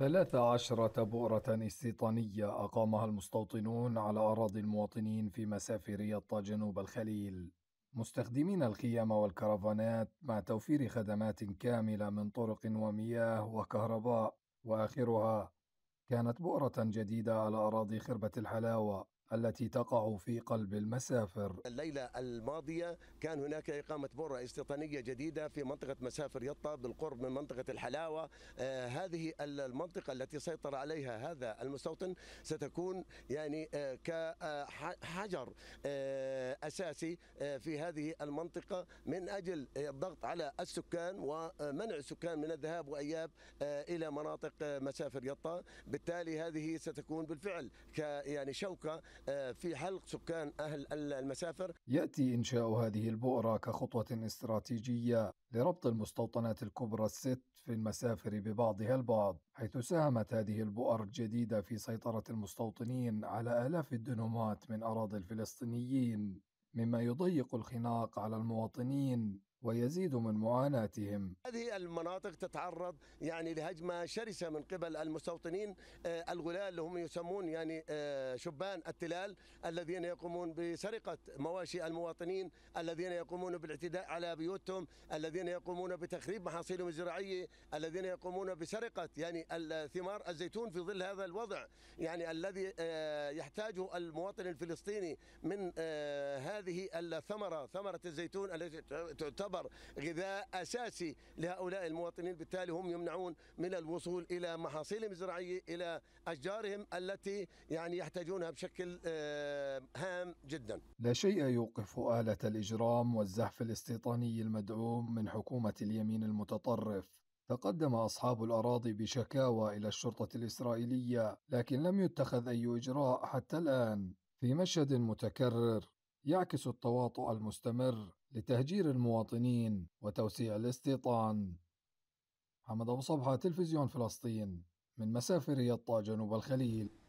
ثلاث عشرة بؤرة استيطانية أقامها المستوطنون على أراضي المواطنين في مسافر يطا جنوب الخليل مستخدمين الخيام والكرفانات مع توفير خدمات كاملة من طرق ومياه وكهرباء وآخرها كانت بؤرة جديدة على أراضي خربة الحلاوة التي تقع في قلب المسافر الليلة الماضية كان هناك إقامة بورة استيطانية جديدة في منطقة مسافر يطا بالقرب من منطقة الحلاوة آه هذه المنطقة التي سيطر عليها هذا المستوطن ستكون يعني آه كحجر آه أساسي آه في هذه المنطقة من أجل الضغط على السكان ومنع السكان من الذهاب وإياب آه إلى مناطق آه، مسافر يطا بالتالي هذه ستكون بالفعل يعني شوكة آه، في حلق سكان أهل المسافر يأتي إنشاء هذه البؤرة كخطوة استراتيجية لربط المستوطنات الكبرى الست في المسافر ببعضها البعض حيث ساهمت هذه البؤر الجديدة في سيطرة المستوطنين على آلاف الدنومات من أراضي الفلسطينيين مما يضيق الخناق على المواطنين ويزيد من معاناتهم هذه المناطق تتعرض يعني لهجمة شرسة من قبل المستوطنين آه، الغلاة اللي هم يسمون يعني آه، شبان التلال الذين يقومون بسرقة مواشي المواطنين الذين يقومون بالاعتداء على بيوتهم الذين يقومون بتخريب محاصيلهم الزراعية الذين يقومون بسرقة يعني الثمار الزيتون في ظل هذا الوضع يعني الذي آه، يحتاجه المواطن الفلسطيني من هذه الثمرة ثمرة الزيتون التي تعتبر يعتبر غذاء أساسي لهؤلاء المواطنين بالتالي هم يمنعون من الوصول إلى محاصيلهم الزراعية إلى أشجارهم التي يعني يحتاجونها بشكل آه، هام جدا لا شيء يوقف آلة الإجرام والزحف الاستيطاني المدعوم من حكومة اليمين المتطرف تقدم أصحاب الأراضي بشكاوى إلى الشرطة الإسرائيلية لكن لم يتخذ أي إجراء حتى الآن في مشهد متكرر يعكس التواطؤ المستمر لتهجير المواطنين وتوسيع الاستيطان حمد أبو صبحة تلفزيون فلسطين من مسافة رياض جنوب الخليل